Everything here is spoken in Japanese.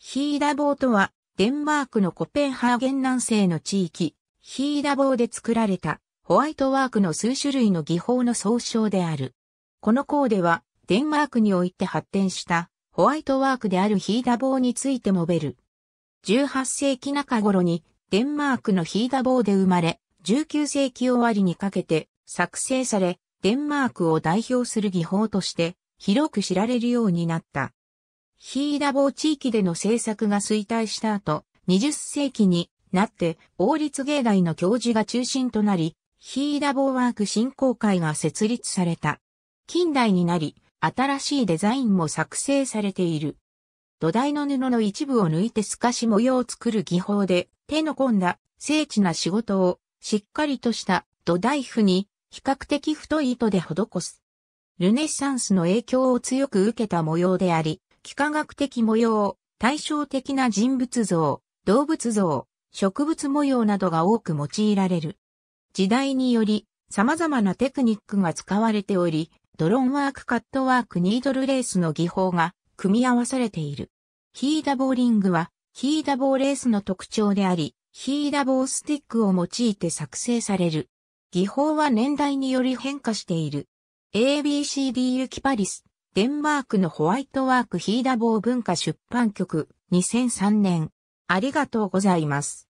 ヒーダボーとは、デンマークのコペンハーゲン南西の地域、ヒーダボーで作られた、ホワイトワークの数種類の技法の総称である。この項では、デンマークにおいて発展した、ホワイトワークであるヒーダボーについて述べる。18世紀中頃に、デンマークのヒーダボーで生まれ、19世紀終わりにかけて、作成され、デンマークを代表する技法として、広く知られるようになった。ヒーダボー地域での制作が衰退した後、20世紀になって王立芸大の教授が中心となり、ヒーダボーワーク振興会が設立された。近代になり、新しいデザインも作成されている。土台の布の一部を抜いて透かし模様を作る技法で、手の込んだ精緻な仕事をしっかりとした土台布に比較的太い糸で施す。ルネサンスの影響を強く受けた模様であり、幾何学的模様、対照的な人物像、動物像、植物模様などが多く用いられる。時代により様々なテクニックが使われており、ドローンワークカットワークニードルレースの技法が組み合わされている。ヒーダボーリングはヒーダボーレースの特徴であり、ヒーダボースティックを用いて作成される。技法は年代により変化している。ABCD ユキパリスデンマークのホワイトワークヒーダボー文化出版局2003年。ありがとうございます。